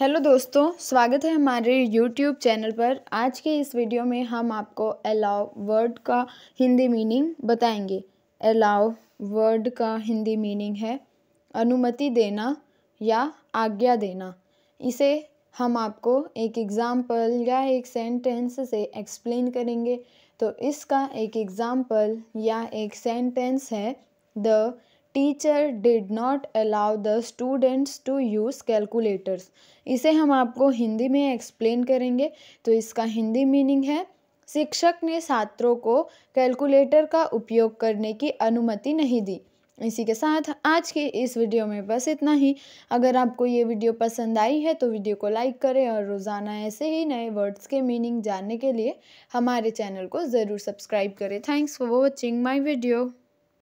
hello दोस्तों स्वागत है हमारे यूट्यूब चैनल पर आज के इस वीडियो में हम आपको अलाव वर्ड का हिंदी मीनिंग बताएंगे अलाव वर्ड का हिंदी मीनिंग है अनुमति देना या आज्ञा देना इसे हम आपको एक एग्ज़ाम्पल या एक सेंटेंस से एक्सप्लेन करेंगे तो इसका एक एग्ज़ाम्पल या एक सेंटेंस है the teacher did not allow the students to use calculators इसे हम आपको हिंदी में एक्सप्लेन करेंगे तो इसका हिंदी मीनिंग है शिक्षक ने छात्रों को कैलकुलेटर का उपयोग करने की अनुमति नहीं दी इसी के साथ आज के इस वीडियो में बस इतना ही अगर आपको ये वीडियो पसंद आई है तो वीडियो को लाइक करें और रोज़ाना ऐसे ही नए वर्ड्स के मीनिंग जानने के लिए हमारे चैनल को ज़रूर सब्सक्राइब करें thanks for watching my video